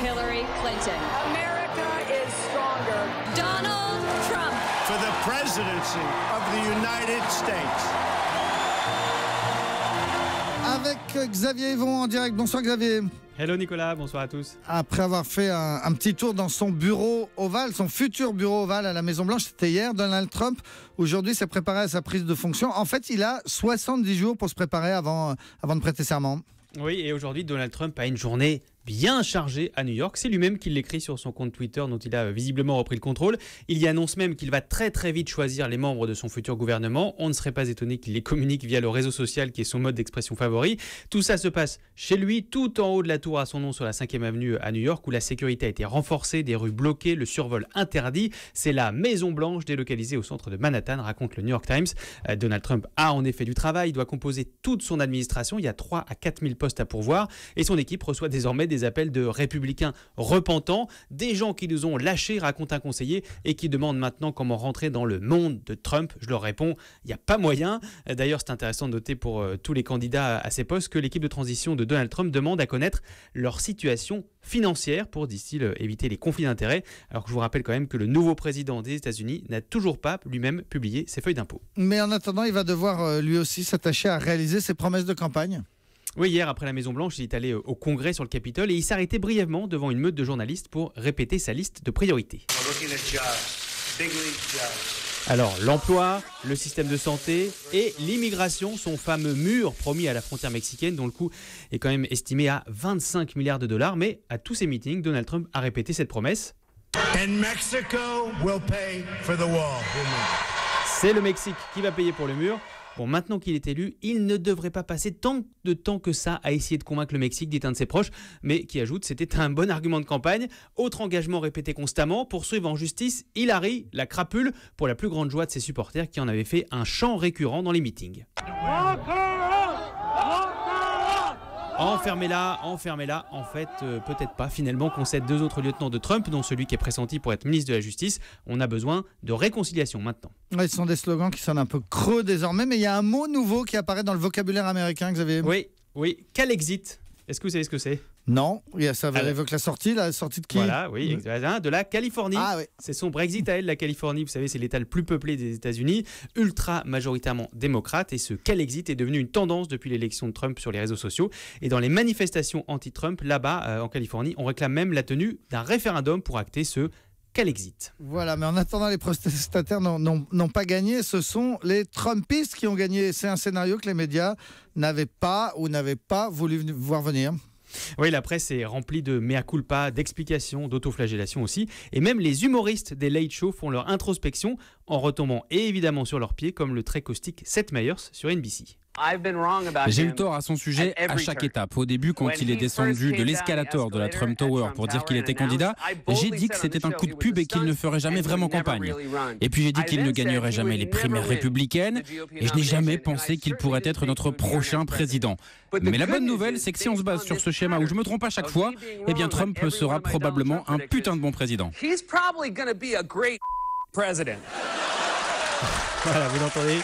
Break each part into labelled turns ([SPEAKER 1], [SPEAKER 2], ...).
[SPEAKER 1] Hillary Clinton.
[SPEAKER 2] Donald Trump. Avec Xavier Yvon en direct. Bonsoir Xavier.
[SPEAKER 1] Hello Nicolas, bonsoir à tous.
[SPEAKER 2] Après avoir fait un, petit tour dans son bureau ovale, son futur bureau ovale à la Maison Blanche, c'était hier, Donald Trump aujourd'hui s'est préparé à sa prise de fonction. En fait, il a 70 jours pour se préparer avant, avant de prêter serment.
[SPEAKER 1] Oui, et aujourd'hui, Donald Trump a une journée bien chargé à New York. C'est lui-même qui l'écrit sur son compte Twitter dont il a visiblement repris le contrôle. Il y annonce même qu'il va très très vite choisir les membres de son futur gouvernement. On ne serait pas étonné qu'il les communique via le réseau social qui est son mode d'expression favori. Tout ça se passe chez lui, tout en haut de la tour à son nom sur la 5e avenue à New York où la sécurité a été renforcée, des rues bloquées, le survol interdit. C'est la Maison Blanche délocalisée au centre de Manhattan, raconte le New York Times. Euh, Donald Trump a en effet du travail, il doit composer toute son administration, il y a 3 à 4 000 postes à pourvoir et son équipe reçoit désormais des appels de républicains repentants, des gens qui nous ont lâchés, raconte un conseiller, et qui demandent maintenant comment rentrer dans le monde de Trump. Je leur réponds, il n'y a pas moyen. D'ailleurs, c'est intéressant de noter pour euh, tous les candidats à ces postes que l'équipe de transition de Donald Trump demande à connaître leur situation financière pour, dit ils euh, éviter les conflits d'intérêts. Alors que je vous rappelle quand même que le nouveau président des États-Unis n'a toujours pas lui-même publié ses feuilles d'impôts.
[SPEAKER 2] Mais en attendant, il va devoir euh, lui aussi s'attacher à réaliser ses promesses de campagne.
[SPEAKER 1] Oui, hier, après la Maison-Blanche, il est allé au Congrès sur le Capitole et il s'arrêtait brièvement devant une meute de journalistes pour répéter sa liste de priorités. Alors, l'emploi, le système de santé et l'immigration, son fameux mur promis à la frontière mexicaine, dont le coût est quand même estimé à 25 milliards de dollars. Mais à tous ces meetings, Donald Trump a répété cette promesse. C'est le Mexique qui va payer pour le mur maintenant qu'il est élu, il ne devrait pas passer tant de temps que ça à essayer de convaincre le Mexique, dit un de ses proches, mais qui ajoute c'était un bon argument de campagne. Autre engagement répété constamment, poursuivre en justice Hillary, la crapule, pour la plus grande joie de ses supporters qui en avaient fait un chant récurrent dans les meetings. Enfermez-la, enfermez-la. En fait, euh, peut-être pas. Finalement, qu'on cède deux autres lieutenants de Trump, dont celui qui est pressenti pour être ministre de la Justice. On a besoin de réconciliation maintenant.
[SPEAKER 2] Ouais, ce sont des slogans qui sonnent un peu creux désormais, mais il y a un mot nouveau qui apparaît dans le vocabulaire américain, Xavier. Oui, oui. Quel exit est-ce que vous savez ce que c'est Non, ça va ah évoque la sortie, la sortie de qui Voilà, oui, de la Californie. Ah c'est son Brexit
[SPEAKER 1] à elle, la Californie. Vous savez, c'est l'État le plus peuplé des États-Unis, ultra majoritairement démocrate. Et ce Calexit est devenu une tendance depuis l'élection de Trump sur les réseaux sociaux. Et dans les manifestations anti-Trump, là-bas, euh, en Californie, on réclame même la tenue d'un référendum pour acter ce exit.
[SPEAKER 2] Voilà, mais en attendant, les protestataires n'ont pas gagné. Ce sont les Trumpistes qui ont gagné. C'est un scénario que les médias n'avaient pas ou n'avaient pas voulu voir venir. Oui, la
[SPEAKER 1] presse est remplie de mea culpa, d'explications, d'autoflagellation aussi. Et même les humoristes des late shows font leur introspection en retombant évidemment sur leurs pieds, comme le très caustique Seth Meyers sur NBC. J'ai eu tort à son sujet à chaque étape. Au début, quand il est descendu de l'escalator de la Trump Tower pour dire qu'il était candidat, j'ai dit que c'était un coup de pub et qu'il ne ferait jamais vraiment campagne. Et puis j'ai dit qu'il ne gagnerait jamais les primaires républicaines et je n'ai jamais pensé qu'il pourrait être notre prochain président. Mais la bonne nouvelle, c'est que si on se base sur ce schéma où je me trompe à chaque fois, eh bien Trump sera probablement un putain de bon président. Voilà, vous l'entendez.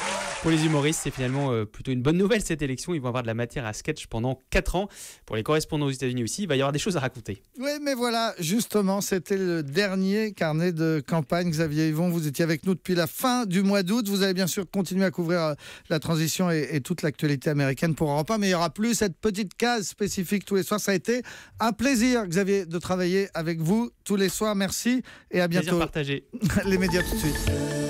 [SPEAKER 1] Pour les humoristes, c'est finalement euh, plutôt une bonne nouvelle cette élection. Ils vont avoir de la matière à sketch pendant 4 ans. Pour les correspondants aux États-Unis aussi, il va y avoir des choses à raconter.
[SPEAKER 2] Oui, mais voilà, justement, c'était le dernier carnet de campagne. Xavier Yvon, vous étiez avec nous depuis la fin du mois d'août. Vous allez bien sûr continuer à couvrir euh, la transition et, toute l'actualité américaine pour Europe 1, mais il n'y aura plus cette petite case spécifique tous les soirs. Ça a été un plaisir, Xavier, de travailler avec vous tous les soirs. Merci et à bientôt. Plaisir partagé. les médias tout de suite.